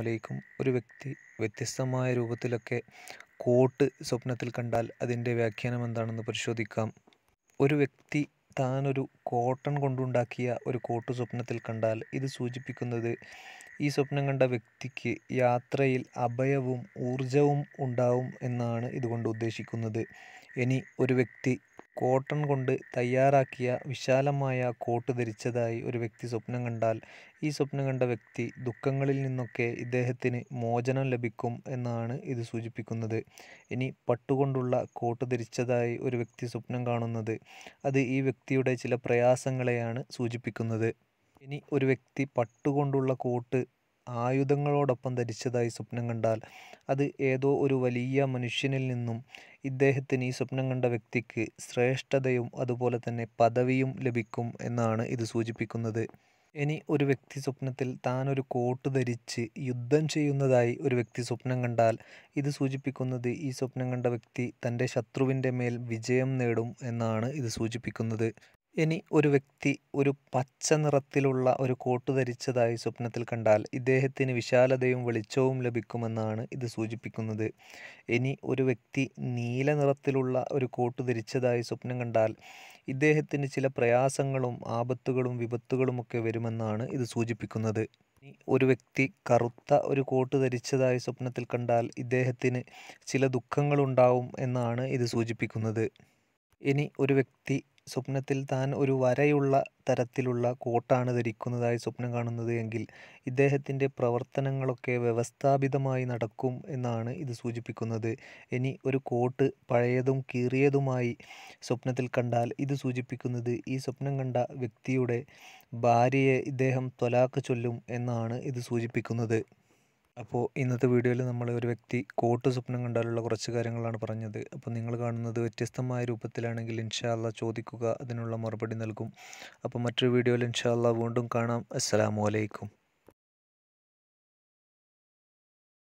അലൈക്കും ഒരു വ്യക്തി വ്യത്യസ്തമായ രൂപത്തിലൊക്കെ കോട്ട് സ്വപ്നത്തിൽ കണ്ടാൽ അതിൻ്റെ വ്യാഖ്യാനം എന്താണെന്ന് പരിശോധിക്കാം ഒരു വ്യക്തി താനൊരു കോട്ടൺ കൊണ്ടുണ്ടാക്കിയ ഒരു കോട്ട് സ്വപ്നത്തിൽ കണ്ടാൽ ഇത് സൂചിപ്പിക്കുന്നത് ഈ സ്വപ്നം കണ്ട വ്യക്തിക്ക് യാത്രയിൽ അഭയവും ഊർജവും ഉണ്ടാവും എന്നാണ് ഇതുകൊണ്ട് ഉദ്ദേശിക്കുന്നത് ഇനി ഒരു വ്യക്തി കോട്ടൺ കൊണ്ട് തയ്യാറാക്കിയ വിശാലമായ കോട്ട് ധരിച്ചതായി ഒരു വ്യക്തി സ്വപ്നം കണ്ടാൽ ഈ സ്വപ്നം കണ്ട വ്യക്തി ദുഃഖങ്ങളിൽ നിന്നൊക്കെ ഇദ്ദേഹത്തിന് മോചനം ലഭിക്കും എന്നാണ് ഇത് സൂചിപ്പിക്കുന്നത് ഇനി പട്ടുകൊണ്ടുള്ള കോട്ട് ധരിച്ചതായി ഒരു വ്യക്തി സ്വപ്നം കാണുന്നത് അത് ഈ വ്യക്തിയുടെ ചില പ്രയാസങ്ങളെയാണ് സൂചിപ്പിക്കുന്നത് ഇനി ഒരു വ്യക്തി പട്ടുകൊണ്ടുള്ള കോട്ട് ആയുധങ്ങളോടൊപ്പം ധരിച്ചതായി സ്വപ്നം കണ്ടാൽ അത് ഏതോ ഒരു വലിയ മനുഷ്യനിൽ നിന്നും ഇദ്ദേഹത്തിന് ഈ സ്വപ്നം കണ്ട വ്യക്തിക്ക് ശ്രേഷ്ഠതയും അതുപോലെ തന്നെ പദവിയും ലഭിക്കും എന്നാണ് ഇത് സൂചിപ്പിക്കുന്നത് ഇനി ഒരു വ്യക്തി സ്വപ്നത്തിൽ താൻ ഒരു കോട്ട് ധരിച്ച് യുദ്ധം ചെയ്യുന്നതായി ഒരു വ്യക്തി സ്വപ്നം കണ്ടാൽ ഇത് സൂചിപ്പിക്കുന്നത് ഈ സ്വപ്നം കണ്ട വ്യക്തി തൻ്റെ ശത്രുവിൻ്റെ മേൽ വിജയം നേടും എന്നാണ് ഇത് സൂചിപ്പിക്കുന്നത് ഇനി ഒരു വ്യക്തി ഒരു പച്ച നിറത്തിലുള്ള ഒരു കോട്ട് ധരിച്ചതായി സ്വപ്നത്തിൽ കണ്ടാൽ ഇദ്ദേഹത്തിന് വിശാലതയും വെളിച്ചവും ലഭിക്കുമെന്നാണ് ഇത് സൂചിപ്പിക്കുന്നത് ഇനി ഒരു വ്യക്തി നീല നിറത്തിലുള്ള ഒരു കോട്ട് ധരിച്ചതായി സ്വപ്നം കണ്ടാൽ ഇദ്ദേഹത്തിന് ചില പ്രയാസങ്ങളും ആപത്തുകളും വിപത്തുകളുമൊക്കെ വരുമെന്നാണ് ഇത് സൂചിപ്പിക്കുന്നത് ഒരു വ്യക്തി കറുത്ത ഒരു കോട്ട് ധരിച്ചതായി സ്വപ്നത്തിൽ കണ്ടാൽ ഇദ്ദേഹത്തിന് ചില ദുഃഖങ്ങളുണ്ടാവും എന്നാണ് ഇത് സൂചിപ്പിക്കുന്നത് ഇനി ഒരു വ്യക്തി സ്വപ്നത്തിൽ താൻ ഒരു വരയുള്ള തരത്തിലുള്ള കോട്ടാണ് ധരിക്കുന്നതായി സ്വപ്നം കാണുന്നത് എങ്കിൽ ഇദ്ദേഹത്തിൻ്റെ പ്രവർത്തനങ്ങളൊക്കെ വ്യവസ്ഥാപിതമായി നടക്കും എന്നാണ് ഇത് സൂചിപ്പിക്കുന്നത് ഇനി ഒരു കോട്ട് പഴയതും കീറിയതുമായി സ്വപ്നത്തിൽ കണ്ടാൽ ഇത് സൂചിപ്പിക്കുന്നത് ഈ സ്വപ്നം കണ്ട വ്യക്തിയുടെ ഭാര്യയെ ഇദ്ദേഹം തൊലാക്ക് ചൊല്ലും എന്നാണ് ഇത് സൂചിപ്പിക്കുന്നത് അപ്പോൾ ഇന്നത്തെ വീഡിയോയിൽ നമ്മൾ ഒരു വ്യക്തി കോട്ട് സ്വപ്നം കണ്ടാലുള്ള കുറച്ച് കാര്യങ്ങളാണ് പറഞ്ഞത് അപ്പോൾ നിങ്ങൾ കാണുന്നത് വ്യത്യസ്തമായ രൂപത്തിലാണെങ്കിൽ ഇൻഷാല്ല ചോദിക്കുക അതിനുള്ള മറുപടി നൽകും അപ്പോൾ മറ്റൊരു വീഡിയോയിൽ ഇൻഷാല്ല വീണ്ടും കാണാം അസ്സലാമു അലൈക്കും